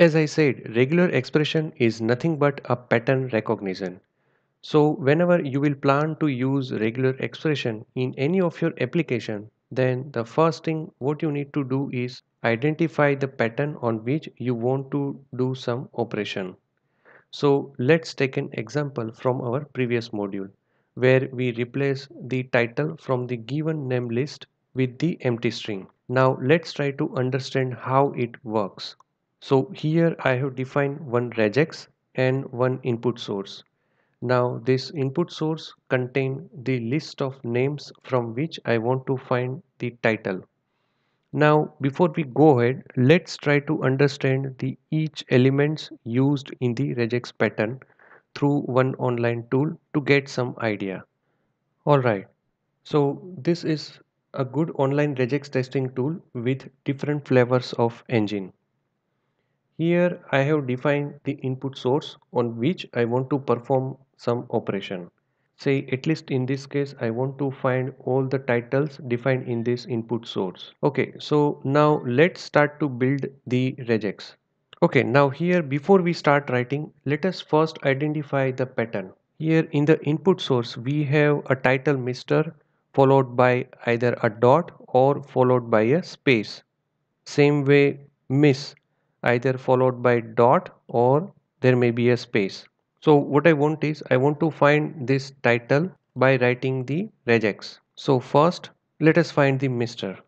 As I said, regular expression is nothing but a pattern recognition. So whenever you will plan to use regular expression in any of your application, then the first thing what you need to do is identify the pattern on which you want to do some operation. So let's take an example from our previous module where we replace the title from the given name list with the empty string. Now let's try to understand how it works. So here I have defined one regex and one input source. Now this input source contain the list of names from which I want to find the title. Now before we go ahead let's try to understand the each elements used in the regex pattern through one online tool to get some idea. Alright so this is a good online regex testing tool with different flavors of engine. Here I have defined the input source on which I want to perform some operation. Say at least in this case I want to find all the titles defined in this input source. Okay so now let's start to build the regex. Okay now here before we start writing let us first identify the pattern. Here in the input source we have a title Mr followed by either a dot or followed by a space. Same way miss either followed by dot or there may be a space so what I want is I want to find this title by writing the regex so first let us find the mister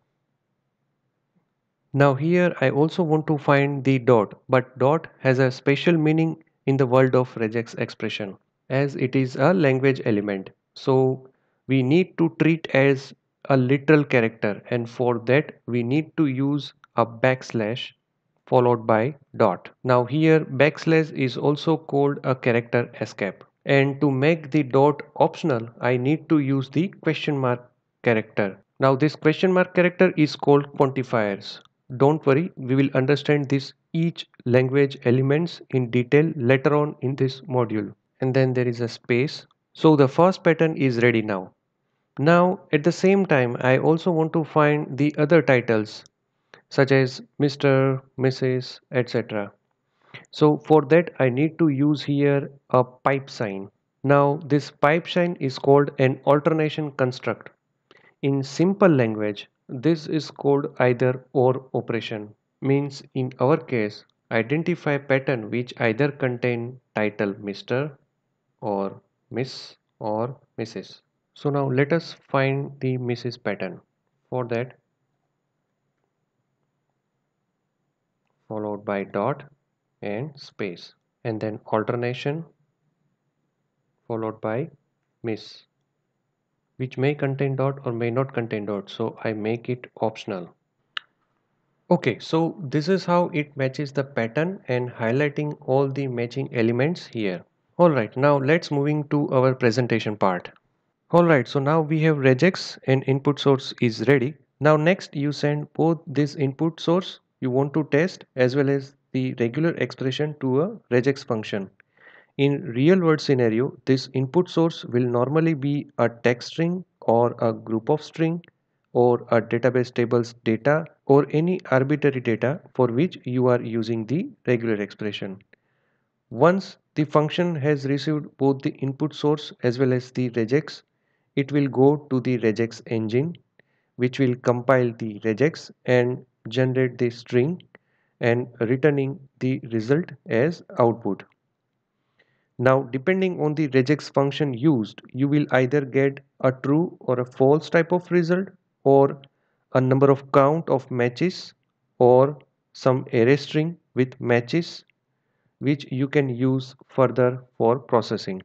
now here I also want to find the dot but dot has a special meaning in the world of regex expression as it is a language element so we need to treat as a literal character and for that we need to use a backslash followed by dot. Now here backslash is also called a character escape and to make the dot optional I need to use the question mark character. Now this question mark character is called quantifiers. Don't worry we will understand this each language elements in detail later on in this module and then there is a space. So the first pattern is ready now. Now at the same time I also want to find the other titles such as Mr, Mrs, etc. So for that I need to use here a pipe sign. Now this pipe sign is called an alternation construct. In simple language this is called either or operation means in our case identify pattern which either contain title Mr or Miss or Mrs. So now let us find the Mrs pattern. For that followed by dot and space and then alternation followed by miss which may contain dot or may not contain dot so I make it optional okay so this is how it matches the pattern and highlighting all the matching elements here alright now let's moving to our presentation part alright so now we have regex and input source is ready now next you send both this input source you want to test as well as the regular expression to a regex function. In real world scenario, this input source will normally be a text string or a group of string or a database table's data or any arbitrary data for which you are using the regular expression. Once the function has received both the input source as well as the regex, it will go to the regex engine which will compile the regex and generate the string and returning the result as output. Now depending on the regex function used, you will either get a true or a false type of result or a number of count of matches or some array string with matches which you can use further for processing.